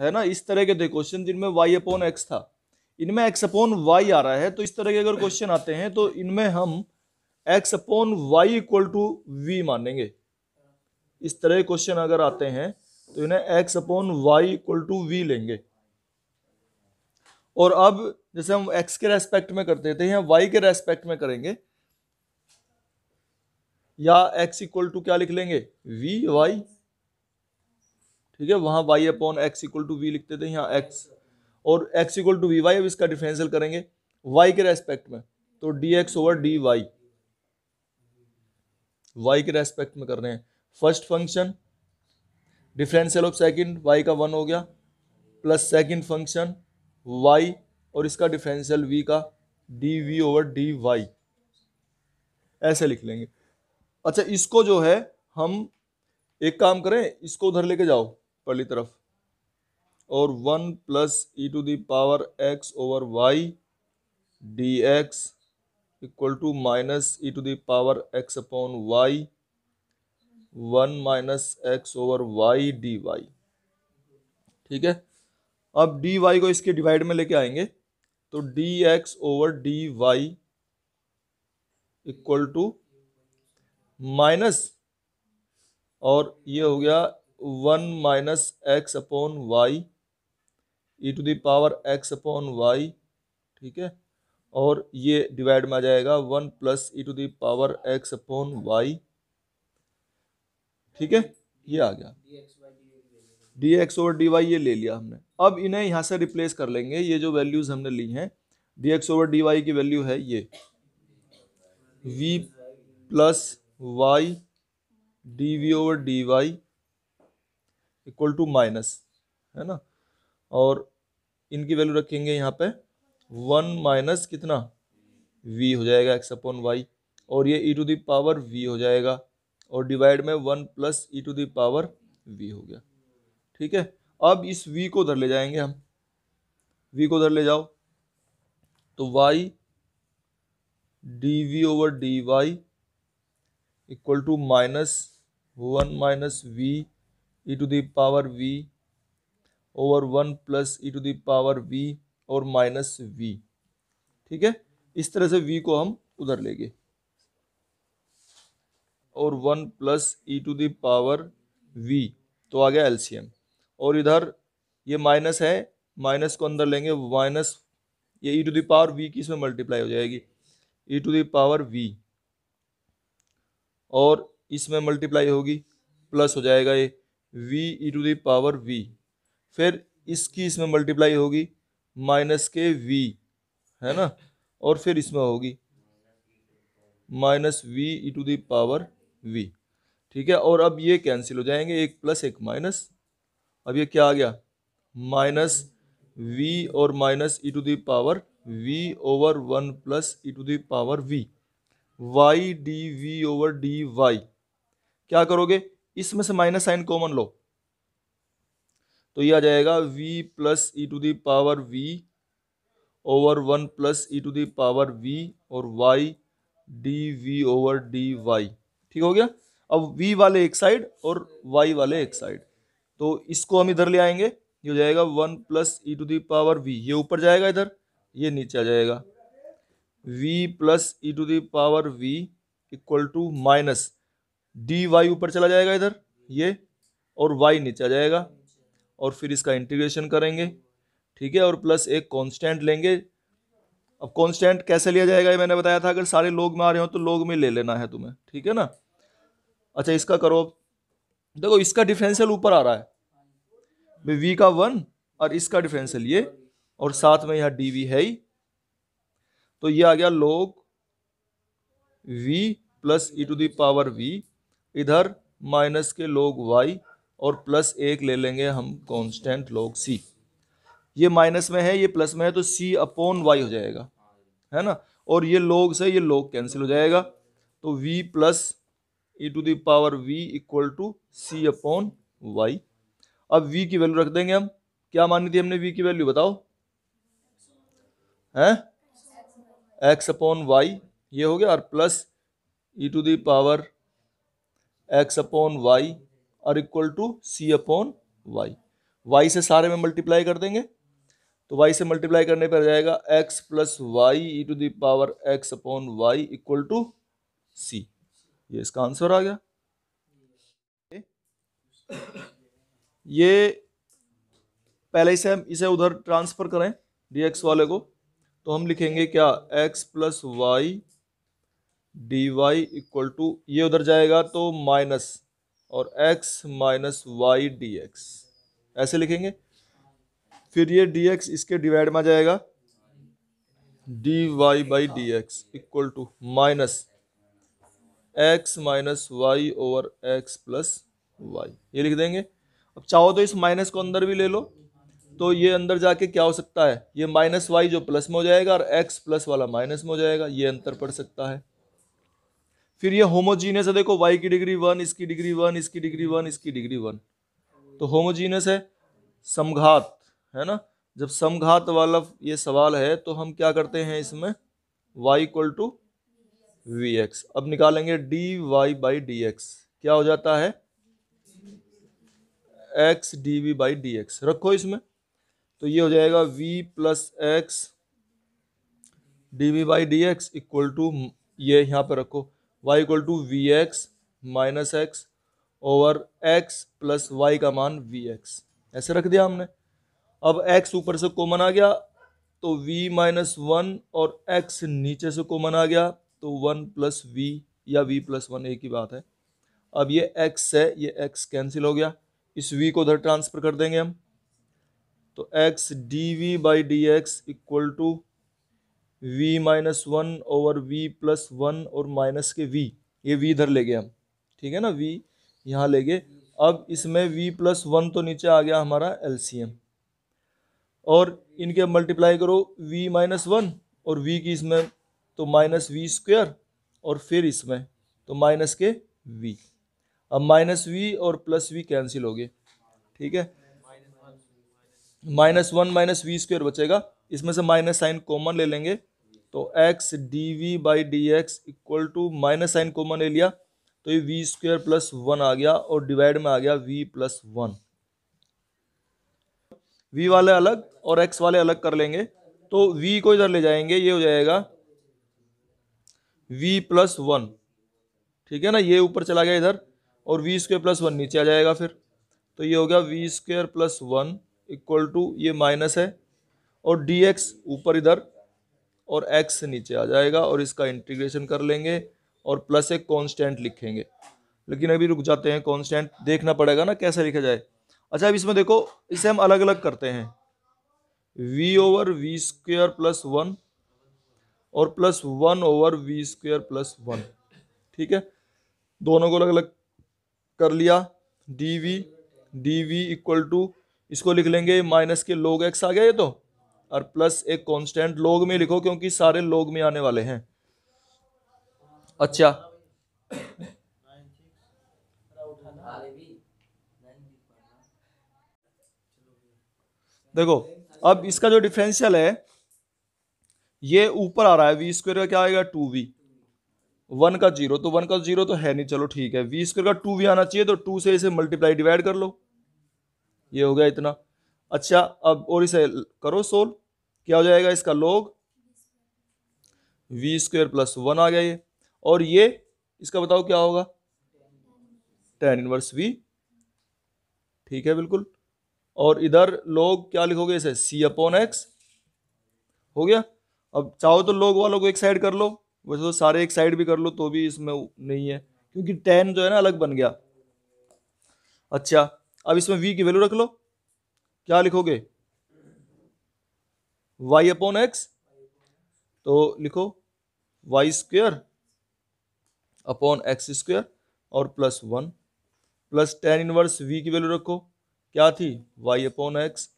है ना इस तरह के थे क्वेश्चन जिनमें वाई अपोन एक्स था इनमें एक्स अपोन वाई आ रहा है तो इस तरह के अगर क्वेश्चन आते हैं तो इनमें हम X upon Y equal to V मानेंगे इस तरह के क्वेश्चन अगर आते हैं तो इन्हें X upon Y equal to V लेंगे और अब जैसे हम एक्स के रेस्पेक्ट में करते थे या वाई के रेस्पेक्ट में करेंगे या एक्स इक्वल टू क्या लिख लेंगे वी वाई ठीक है वहाँ Y upon x equal to V लिखते थे यहाँ एक्स और X equal to V Y अब इसका डिफ्रेंशियल करेंगे वाई के रेस्पेक्ट में तो D X over D Y Y के रेस्पेक्ट में कर रहे हैं first function differential of second Y का वन हो गया प्लस सेकेंड फंक्शन वाई और इसका डिफ्रेंशियल वी का D we over D Y ऐसे लिख लेंगे अच्छा इसको जो है हम एक काम करें इसको उधर लेके जाओ पहली तरफ और one plus E to the power X over Y D x equal to minus E to the power x upon Y one minus x over Y D Y ठीक है अब डी वाई को इसके डिवाइड में लेके आएंगे तो D X over D Y equal to minus और ये हो गया one minus X upon Y E to the power X upon Y ठीक है और ये डिवाइड में आ जाएगा one plus E to the power X upon Y ठीक है ये आ गया D X over D Y ये ले लिया हमने अब इन्हें यहाँ से रिप्लेस कर लेंगे ये जो वैल्यूज़ हमने ली हैं D X over D Y की वैल्यू है ये V plus Y D we over D Y equal to minus है ना और इनकी वैल्यू रखेंगे यहाँ पे वन माइनस कितना वी हो जाएगा एक्स अपॉन वाई और ये E to the power V हो जाएगा और डिवाइड में one plus E to the power V हो गया ठीक है अब इस वी को उधर ले जाएंगे हम वी को उधर ले जाओ तो Y D we over D Y equal to minus one minus V E to the power V over one plus E to the power V और माइनस वी ठीक है इस तरह से वी को हम उधर लेंगे और one plus E to the power V तो आ गया एलसीएम और इधर ये माइनस है माइनस को अंदर लेंगे माइनस ये ई टू दावर वी की इसमें मल्टीप्लाई हो जाएगी ई टू दावर वी और इसमें मल्टीप्लाई होगी प्लस हो जाएगा ये V E to the power V फिर इसकी इसमें मल्टीप्लाई होगी माइनस के वी है ना और फिर इसमें होगी minus V E to the power v ठीक है और अब ये कैंसिल हो जाएंगे एक प्लस एक माइनस अब ये क्या आ गया माइनस वी और minus E to the power v over one plus E to the power v y D we over D y क्या करोगे इसमें से माइनस साइन कॉमन लो तो ये आ जाएगा v plus E to the power v over one plus E to the power v और y d we over D Y ठीक हो गया अब v वाले एक साइड और y वाले एक साइड तो इसको हम इधर ले आएंगे ये हो जाएगा one plus E to the power v ये ऊपर जाएगा इधर ये नीचे आ जाएगा v plus E to the power v equal to minus d y ऊपर चला जाएगा इधर ये और वाई नीचे आ जाएगा और फिर इसका इंटीग्रेशन करेंगे ठीक है और प्लस एक कांस्टेंट लेंगे अब कांस्टेंट कैसे लिया जाएगा ये मैंने बताया था अगर सारे लोग में आ रहे हो तो लोग में ले लेना है तुम्हें ठीक है ना अच्छा इसका करो देखो इसका डिफरेंशियल ऊपर आ रहा है वी का वन और इसका डिफरेंशियल ये और साथ में यहाँ डी वी है ही तो ये आ गया log v plus E to the power v इधर माइनस के लोग वाई और प्लस एक ले लेंगे हम कांस्टेंट लोग सी ये माइनस में है ये प्लस में है तो सी अपॉन वाई हो जाएगा है ना और ये लोग से ये लोग कैंसिल हो जाएगा तो v plus E to the power v equal to c upon y अब वी की वैल्यू रख देंगे हम क्या मानी थी हमने वी की वैल्यू बताओ हैं एक्स अपॉन वाई ये हो गया और plus E to the power x upon Y और equal to c upon y y से सारे में मल्टीप्लाई कर देंगे तो वाई से मल्टीप्लाई करने पर जाएगा x plus y E to the power x upon y equal to c ये इसका आंसर आ गया ये पहले से हम इसे उधर ट्रांसफ़र करें डी एक्स वाले को तो हम लिखेंगे क्या x plus Y D Y equal to ये उधर जाएगा तो माइनस और x minus y D x ऐसे लिखेंगे फिर ये डी एक्स इसके डिवाइड में आ जाएगा d y by d x equal to minus x minus y over x plus y ये लिख देंगे अब चाहो तो इस माइनस को अंदर भी ले लो तो ये अंदर जाके क्या हो सकता है ये माइनस वाई जो प्लस में हो जाएगा और एक्स प्लस वाला माइनस में हो जाएगा ये अंतर पड़ सकता है फिर ये होमोजीनियस है देखो वाई की डिग्री वन इसकी डिग्री वन इसकी डिग्री वन इसकी डिग्री वन तो होमोजीनियस है समघात है ना जब समघात वाला ये सवाल है तो हम क्या करते हैं इसमें y equal to v x अब निकालेंगे d y by d x क्या हो जाता है x d v by d x रखो इसमें तो ये हो जाएगा v plus x d v by d x equal to ये यहाँ पर रखो y equal to v x minus x over x plus y का मान वी एक्स ऐसे रख दिया हमने अब एक्स ऊपर से कॉमन आ गया तो v माइनस वन और x नीचे से कॉमन आ गया तो वन प्लस वी या v प्लस वन एक ही बात है अब ये x है ये x कैंसिल हो गया इस v को उधर ट्रांसफ़र कर देंगे हम तो x d v by d x equal to v minus one over v plus one और माइनस के वी ये वी इधर ले गए हम ठीक है ना वी यहाँ ले गए अब इसमें वी प्लस वन तो नीचे आ गया हमारा एम और इनके मल्टीप्लाई करो वी माइनस वन और वी की इसमें तो माइनस वी स्क्वेयर और फिर इसमें तो माइनस के वी अब माइनस वी और प्लस वी कैंसिल हो गए ठीक है minus one minus v square बचेगा इसमें से माइनस साइन कॉमन ले लेंगे तो x d v by d x equal to minus sign common ले लिया तो ये वी स्क्वेयर प्लस वन आ गया और डिवाइड में आ गया वी प्लस वन वी वाले अलग और एक्स वाले अलग कर लेंगे तो वी को इधर ले जाएंगे ये हो जाएगा वी प्लस वन ठीक है ना ये ऊपर चला गया इधर और वी स्क्वेयर प्लस वन नीचे आ जाएगा फिर तो ये हो गया v square plus one equal to ये माइनस है और डी एक्स ऊपर इधर और एक्स नीचे आ जाएगा और इसका इंटीग्रेशन कर लेंगे और प्लस एक कॉन्स्टेंट लिखेंगे लेकिन अभी रुक जाते हैं कॉन्स्टेंट देखना पड़ेगा ना कैसे लिखा जाए अच्छा अब इसमें देखो इसे हम अलग अलग करते हैं v over v square plus one और plus one over v square plus one ठीक है दोनों को अलग अलग कर लिया d v d v equal to इसको लिख लेंगे माइनस के लोग एक्स आ गया ये तो और प्लस एक कांस्टेंट लोग में लिखो क्योंकि सारे लोग में आने वाले हैं अच्छा देखो अब इसका जो डिफरेंशियल है ये ऊपर आ रहा है वी स्क्वेयर का क्या आएगा टू वी वन का जीरो तो वन का जीरो तो है नहीं चलो ठीक है वी स्क्वेयर का टू वी आना चाहिए तो टू से इसे मल्टीप्लाई डिवाइड कर लो ये हो गया इतना अच्छा अब और इसे करो सोल्व क्या हो जाएगा इसका log v square plus one आ गया ये और ये इसका बताओ क्या होगा टेन इनवर्स वी ठीक है बिल्कुल और इधर लोग क्या लिखोगे इसे सी अपॉन एक्स हो गया अब चाहो तो लोग वालों को एक साइड कर लो वैसे तो सारे एक साइड भी कर लो तो भी इसमें नहीं है क्योंकि टेन जो है ना अलग बन गया अच्छा अब इसमें वी की वैल्यू रख लो क्या लिखोगे वाई अपॉन एक्स तो लिखो y square upon x square और plus one plus tan inverse v की वैल्यू रखो क्या थी y upon x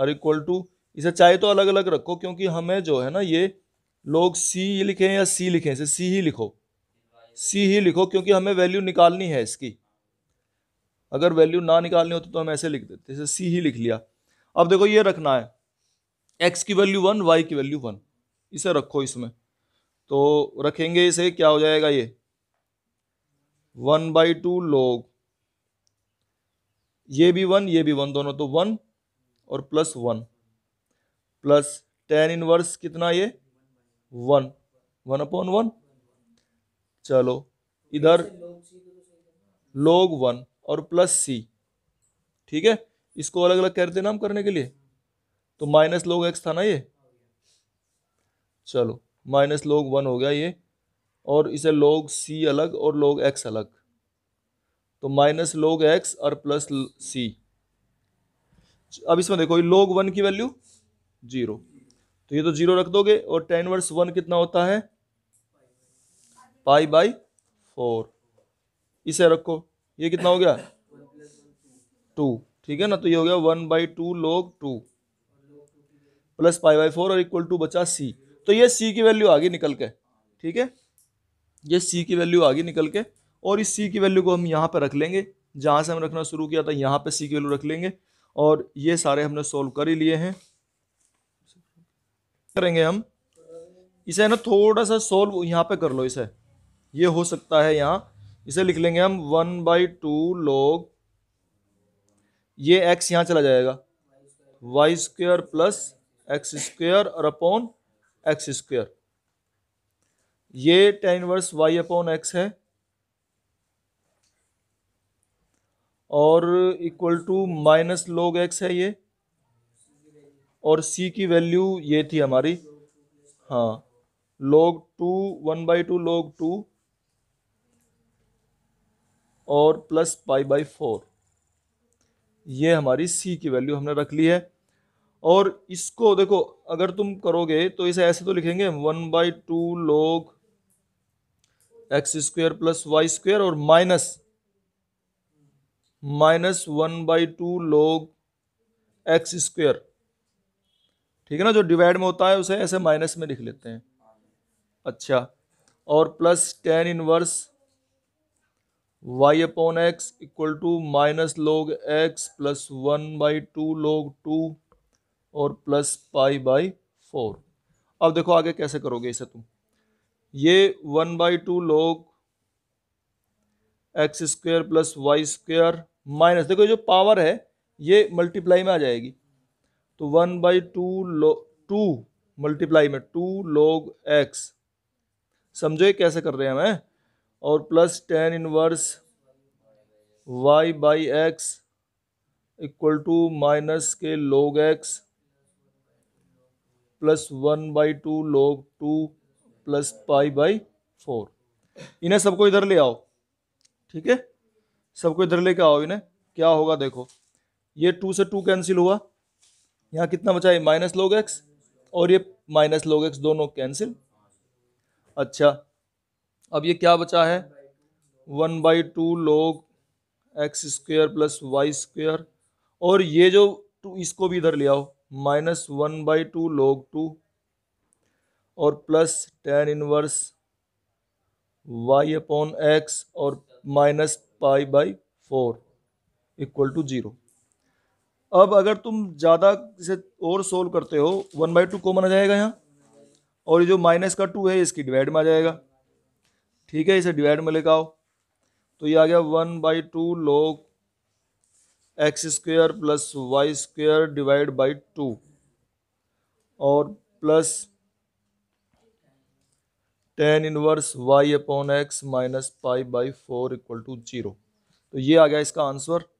are equal to इसे चाहे तो अलग अलग रखो क्योंकि हमें जो है ना ये लोग सी लिखें या सी लिखें इसे सी ही लिखो सी ही लिखो क्योंकि हमें वैल्यू निकालनी है इसकी अगर वैल्यू ना निकालनी होती तो हम ऐसे लिख देते इसे सी ही लिख लिया अब देखो ये रखना है एक्स की वैल्यू वन वाई की वैल्यू वन इसे रखो इसमें तो रखेंगे इसे क्या हो जाएगा ये वन बाई टू लोग ये भी वन ये भी वन दोनों तो वन और plus one plus tan inverse कितना ये वन वन अपॉन वन चलो इधर लोग वन और प्लस सी ठीक है इसको अलग अलग कहते नाम करने के लिए तो माइनस लोग एक्स था ना ये चलो माइनस लोग वन हो गया ये और इसे लोग सी अलग और लोग एक्स अलग तो माइनस लोग एक्स और प्लस सी अब इसमें देखो लोग वन की वैल्यू जीरो तो ये तो जीरो रख दोगे और टेन वर्स वन कितना होता है पाई बाई फोर इसे रखो ये कितना हो गया टू ठीक है ना तो ये हो गया one by two log two plus five by four और इक्वल टू बचा सी तो ये सी की वैल्यू आगे निकल के ठीक है ये सी की वैल्यू आगे निकल के और इस सी की वैल्यू को हम यहाँ पर रख लेंगे जहाँ से हम रखना शुरू किया था यहाँ पर सी की वैल्यू रख लेंगे और ये सारे हमने सोल्व कर ही लिए हैं करेंगे हम इसे ना थोड़ा सा सोल्व यहाँ पे कर लो इसे ये हो सकता है यहाँ इसे लिख लेंगे हम वन बाई टू लोग ये एक्स यहाँ चला जाएगा y square plus x square और अपॉन एक्स स्क्वेयर ये tan inverse y upon x है और equal to minus log x है ये और सी की वैल्यू ये थी हमारी हाँ log two one by two log two और प्लस पाई बाई फोर ये हमारी सी की वैल्यू हमने रख ली है और इसको देखो अगर तुम करोगे तो इसे ऐसे तो लिखेंगे one by two log x square plus y square और minus minus one by two log x square ठीक है ना जो डिवाइड में होता है उसे ऐसे माइनस में लिख लेते हैं अच्छा और plus tan inverse y upon x equal to minus log x plus one by two log two और प्लस पाई बाई फोर अब देखो आगे कैसे करोगे इसे तुम ये one by two log x square plus y square minus देखो जो पावर है ये मल्टीप्लाई में आ जाएगी तो one by two log two multiply में टू लोग एक्स समझो कैसे कर रहे हैं हमें और plus tan inverse y by x equal to minus के log x plus one by two log two plus pi by four इन्हें सबको इधर ले आओ ठीक है सबको इधर लेके आओ इन्हें क्या होगा देखो ये टू से टू कैंसिल हुआ यहाँ कितना बचा है माइनस लोग एक्स और ये माइनस लोग एक्स दोनों कैंसिल अच्छा अब ये क्या बचा है one by two log x square plus y square और ये जो टू इसको भी इधर ले आओ minus one by two log two और plus tan inverse y upon x और minus pi by four equal to zero अब अगर तुम ज़्यादा इसे और सोल्व करते हो वन बाई टू कॉमन आ जाएगा यहाँ और ये जो माइनस का टू है इसकी डिवाइड में आ जाएगा ठीक है इसे डिवाइड में लेकर आओ तो ये आ गया one by two log x square plus y square divide by two और plus tan inverse y upon x minus five by four equal to zero तो ये आ गया इसका आंसर